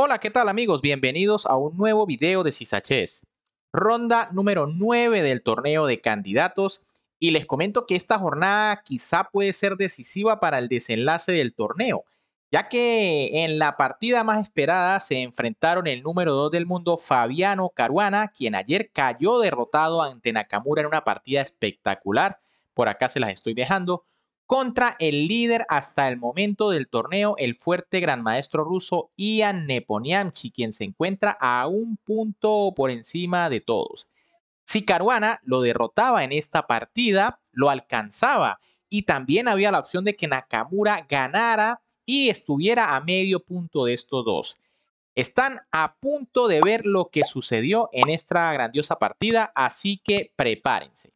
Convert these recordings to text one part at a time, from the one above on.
Hola, ¿qué tal amigos? Bienvenidos a un nuevo video de Cisaches, Ronda número 9 del torneo de candidatos y les comento que esta jornada quizá puede ser decisiva para el desenlace del torneo, ya que en la partida más esperada se enfrentaron el número 2 del mundo Fabiano Caruana, quien ayer cayó derrotado ante Nakamura en una partida espectacular. Por acá se las estoy dejando contra el líder hasta el momento del torneo, el fuerte gran maestro ruso Ian Neponiamchi, quien se encuentra a un punto por encima de todos. Si Caruana lo derrotaba en esta partida, lo alcanzaba y también había la opción de que Nakamura ganara y estuviera a medio punto de estos dos. Están a punto de ver lo que sucedió en esta grandiosa partida, así que prepárense.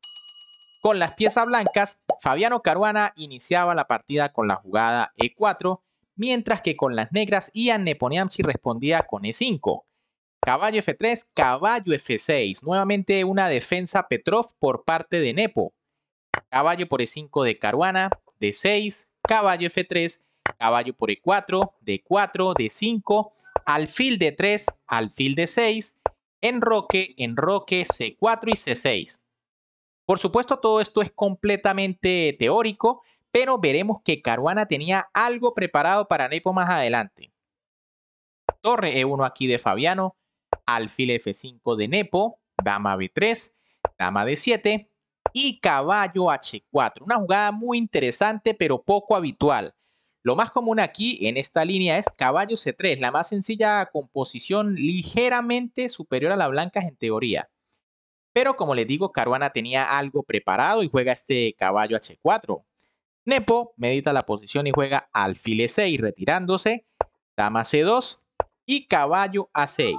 Con las piezas blancas, Fabiano Caruana iniciaba la partida con la jugada E4, mientras que con las negras Ian Neponiamchi respondía con E5. Caballo F3, caballo F6, nuevamente una defensa Petrov por parte de Nepo. Caballo por E5 de Caruana, D6, caballo F3, caballo por E4, D4, D5, alfil D3, alfil de 6 enroque, enroque, C4 y C6. Por supuesto, todo esto es completamente teórico, pero veremos que Caruana tenía algo preparado para Nepo más adelante. Torre E1 aquí de Fabiano, alfil F5 de Nepo, dama B3, dama D7 y caballo H4. Una jugada muy interesante pero poco habitual. Lo más común aquí en esta línea es caballo C3, la más sencilla composición ligeramente superior a la blanca en teoría. Pero como les digo, Caruana tenía algo preparado y juega este caballo h4. Nepo medita la posición y juega alfil e6 retirándose, dama c2 y caballo a6.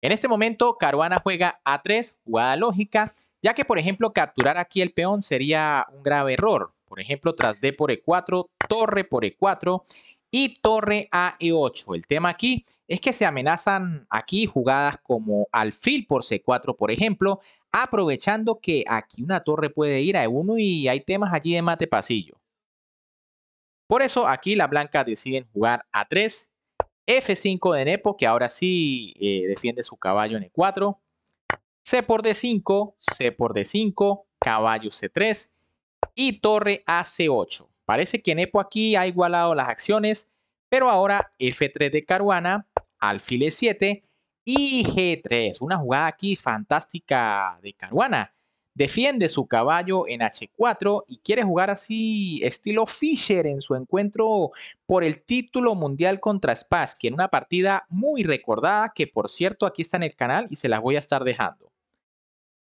En este momento Caruana juega a3, jugada lógica, ya que por ejemplo capturar aquí el peón sería un grave error. Por ejemplo, tras d por e4, torre por e4 y torre a e8. El tema aquí es que se amenazan aquí jugadas como alfil por c4, por ejemplo, aprovechando que aquí una torre puede ir a e1 y hay temas allí de mate pasillo. Por eso aquí las blancas deciden jugar a 3, f5 de Nepo, que ahora sí eh, defiende su caballo en e4, c por d5, c por d5, caballo c3 y torre a c8. Parece que Nepo aquí ha igualado las acciones, pero ahora F3 de Caruana, alfil E7 y G3. Una jugada aquí fantástica de Caruana. Defiende su caballo en H4 y quiere jugar así estilo Fischer en su encuentro por el título mundial contra Spassky en una partida muy recordada que por cierto aquí está en el canal y se las voy a estar dejando.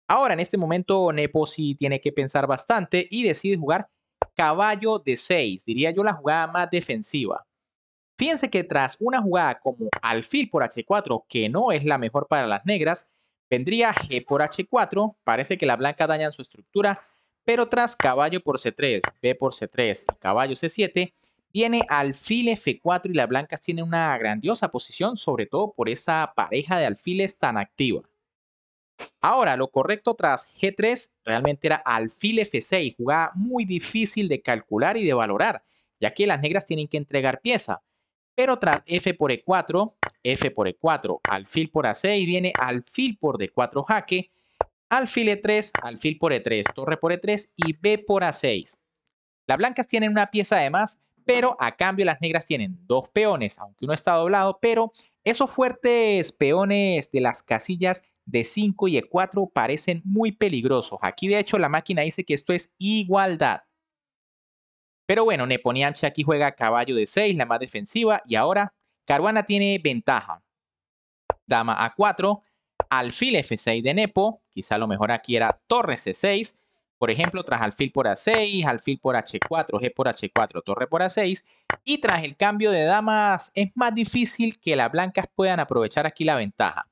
Ahora en este momento Nepo sí tiene que pensar bastante y decide jugar caballo de 6, diría yo la jugada más defensiva. Fíjense que tras una jugada como alfil por h4, que no es la mejor para las negras, vendría g por h4, parece que la blanca daña su estructura, pero tras caballo por c3, b por c3 y caballo c7, viene alfil f4 y la blancas tiene una grandiosa posición, sobre todo por esa pareja de alfiles tan activa. Ahora, lo correcto tras G3 realmente era alfil F6, jugada muy difícil de calcular y de valorar, ya que las negras tienen que entregar pieza. Pero tras F por E4, F por E4, alfil por A6, viene alfil por D4 jaque, alfil E3, alfil por E3, torre por E3 y B por A6. Las blancas tienen una pieza además, pero a cambio las negras tienen dos peones, aunque uno está doblado, pero esos fuertes peones de las casillas de 5 y E4 parecen muy peligrosos. Aquí de hecho la máquina dice que esto es igualdad. Pero bueno, Neponianche aquí juega caballo de 6, la más defensiva, y ahora Caruana tiene ventaja. Dama A4, alfil F6 de Nepo, quizá lo mejor aquí era torre C6, por ejemplo, tras alfil por A6, alfil por H4, G por H4, torre por A6, y tras el cambio de damas es más difícil que las blancas puedan aprovechar aquí la ventaja.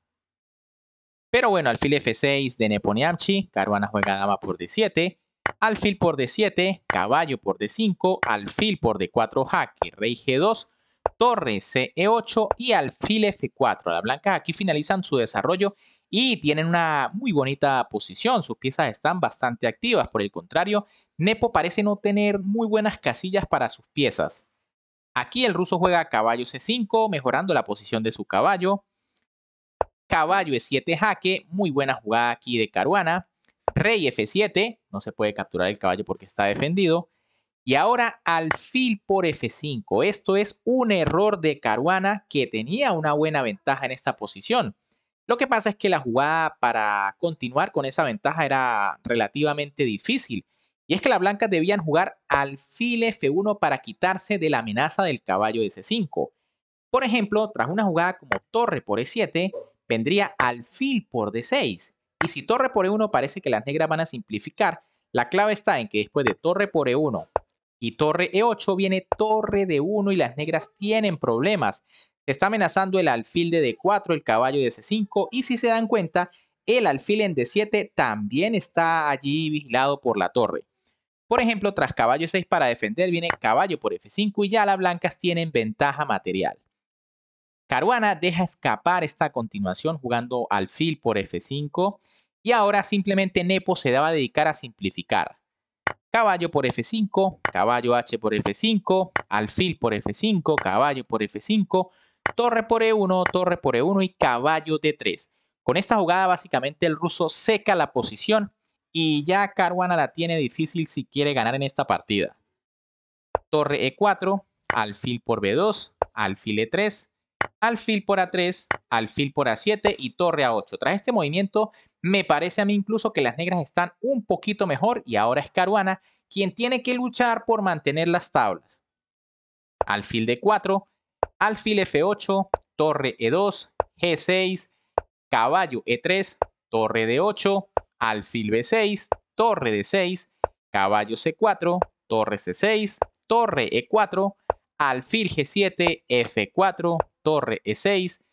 Pero bueno, alfil F6 de Neponiamchi, Caruana juega dama por D7, alfil por D7, caballo por D5, alfil por D4 jaque, rey G2, torre CE8 y alfil F4. la blanca. aquí finalizan su desarrollo y tienen una muy bonita posición. Sus piezas están bastante activas. Por el contrario, Nepo parece no tener muy buenas casillas para sus piezas. Aquí el ruso juega caballo C5, mejorando la posición de su caballo caballo E7 jaque, muy buena jugada aquí de Caruana, rey F7, no se puede capturar el caballo porque está defendido, y ahora alfil por F5, esto es un error de Caruana que tenía una buena ventaja en esta posición. Lo que pasa es que la jugada para continuar con esa ventaja era relativamente difícil. Y es que las blancas debían jugar alfil F1 para quitarse de la amenaza del caballo de C5. Por ejemplo, tras una jugada como torre por E7, vendría alfil por D6. Y si torre por E1 parece que las negras van a simplificar, la clave está en que después de torre por E1 y torre E8 viene torre de 1 y las negras tienen problemas. está amenazando el alfil de D4, el caballo de C5 y si se dan cuenta, el alfil en D7 también está allí vigilado por la torre. Por ejemplo, tras caballo 6 para defender viene caballo por F5 y ya las blancas tienen ventaja material. Caruana deja escapar esta continuación jugando alfil por F5 y ahora simplemente Nepo se daba a dedicar a simplificar. Caballo por F5, caballo H por F5, alfil por F5, caballo por F5, torre por E1, torre por E1 y caballo D3. Con esta jugada básicamente el ruso seca la posición y ya Caruana la tiene difícil si quiere ganar en esta partida. Torre E4, alfil por B2, alfil E3, alfil por A3, alfil por A7 y torre A8. Tras este movimiento, me parece a mí incluso que las negras están un poquito mejor y ahora es Caruana quien tiene que luchar por mantener las tablas. Alfil D4, alfil F8, torre E2, G6, caballo E3, torre D8, alfil B6, torre D6, caballo C4, torre C6, torre E4, alfil G7, F4, torre E6,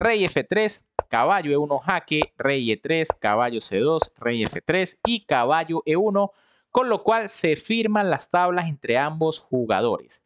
rey F3, caballo E1 jaque, rey E3, caballo C2, rey F3 y caballo E1, con lo cual se firman las tablas entre ambos jugadores.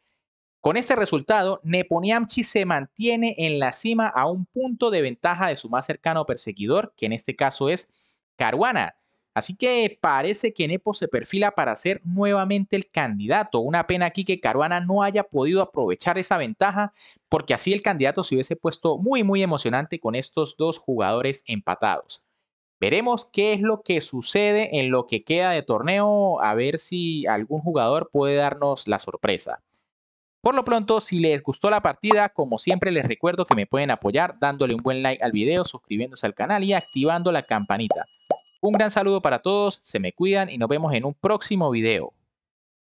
Con este resultado, Neponiamchi se mantiene en la cima a un punto de ventaja de su más cercano perseguidor, que en este caso es Caruana, Así que parece que Nepo se perfila para ser nuevamente el candidato. Una pena aquí que Caruana no haya podido aprovechar esa ventaja, porque así el candidato se hubiese puesto muy, muy emocionante con estos dos jugadores empatados. Veremos qué es lo que sucede en lo que queda de torneo, a ver si algún jugador puede darnos la sorpresa. Por lo pronto, si les gustó la partida, como siempre les recuerdo que me pueden apoyar dándole un buen like al video, suscribiéndose al canal y activando la campanita. Un gran saludo para todos, se me cuidan y nos vemos en un próximo video.